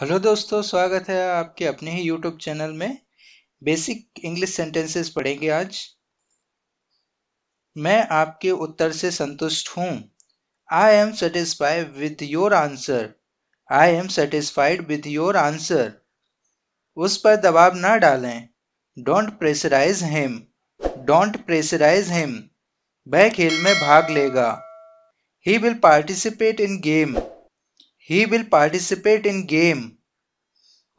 hello दोस्तों स्वागत है आपके अपने ही यूट्यूब चैनल में बेसिक इंग्लिश सेंटेंसेस पढ़ेंगे आज मैं आपके उत्तर से संतुष्ट हूँ I am satisfied with your answer I am satisfied with your answer उस पर दबाव ना डालें don't pressurise him don't pressurise him वह खेल में भाग लेगा he will participate in game he will participate in game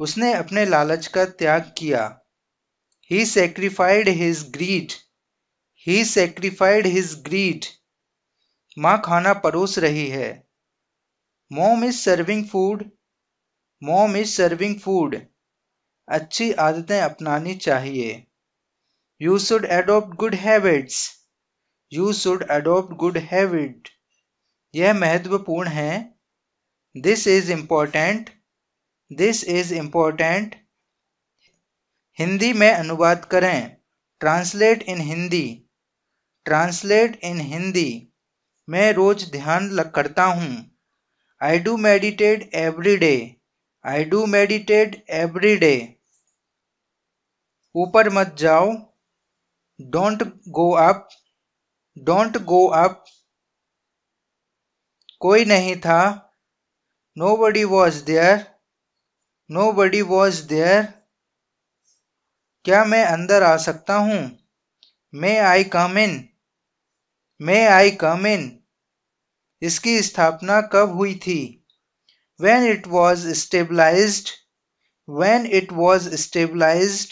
उसने अपने लालच का त्याग किया he sacrificed his greed he sacrificed his grid माँ खाना परोस रही है mom is serving food mom is serving food अच्छी आदतें अपनानी चाहिए you should adopt good habits you should adopt good habit यह महत्वपूर्ण है this is important this is important Hindi में अनुवाद करें translate in Hindi translate in Hindi मैं रोज ध्यान करता हूँ I do meditate every day I do meditate every day ऊपर मत जाओ don't go up don't go up कोई नहीं था nobody was there nobody was there क्या मैं अंदर आ सकता हूं मे आई कम इन मे आई कम इन इसकी स्थापना कब हुई थी when it was stabilise when it was stabilise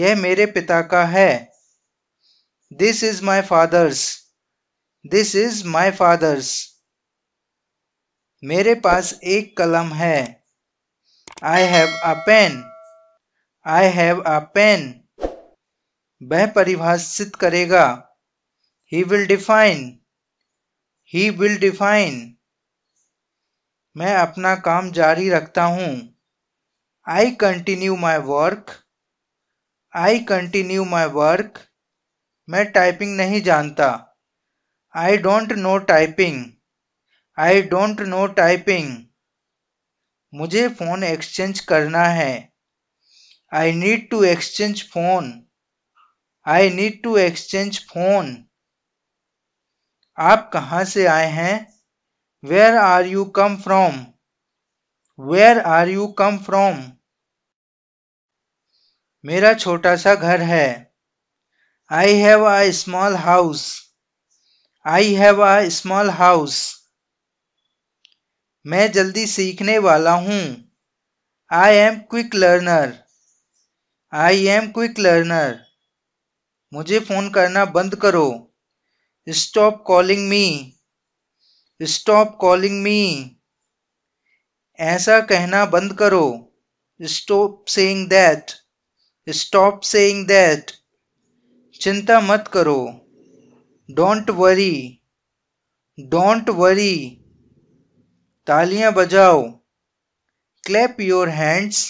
यह मेरे पिता का है this is my father's this is my father's मेरे पास एक कलम है I have a pen I have a pen वह परिभाषित करेगा he will define he will define मैं अपना काम जारी रखता हूँ I continue my work I continue my work मैं टाइपिंग नहीं जानता I don't know typing I don't know typing मुझे फ़ोन एक्सचेंज करना है I need to exchange phone I need to exchange phone आप कहाँ से आए हैं where are you come from where are you come from मेरा छोटा सा घर है I have a small house I have a small house मैं जल्दी सीखने वाला हूँ I am quick learner I am quick learner मुझे फ़ोन करना बंद करो stop calling me stop calling me ऐसा कहना बंद करो stop saying that stop saying that चिंता मत करो डोंट वरी डोंट वरी तालियां बजाओ clap your hands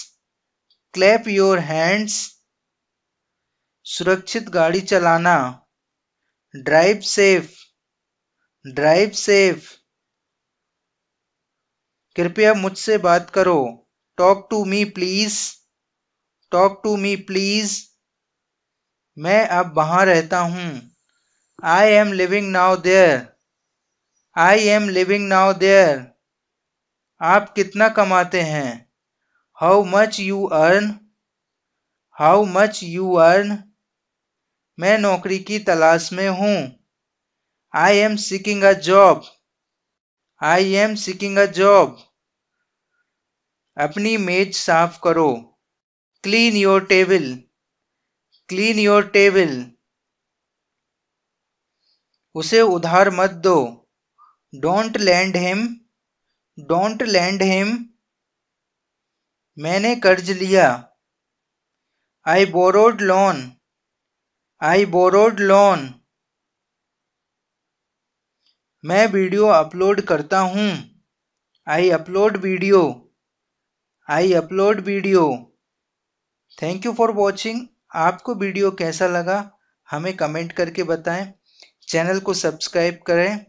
clap your hands सुरक्षित गाड़ी चलाना ड्राइव सेफ ड्राइव सेफ कृपया मुझसे बात करो talk to me please talk to me please मैं अब वहां रहता हूं I am living now there I am living now there आप कितना कमाते हैं how much you earn how much you earn मैं नौकरी की तलाश में हूँ I am seeking a job I am seeking a job अपनी मेज साफ करो clean your table clean your table उसे उधार मत दो don't lend him don't lend him मैंने कर्ज लिया I borrowed loan I borrowed loan मैं वीडियो अपलोड करता हूँ I upload video I upload video thank you for watching आपको वीडियो कैसा लगा हमें कमेंट करके बताएं चैनल को सब्सक्राइब करें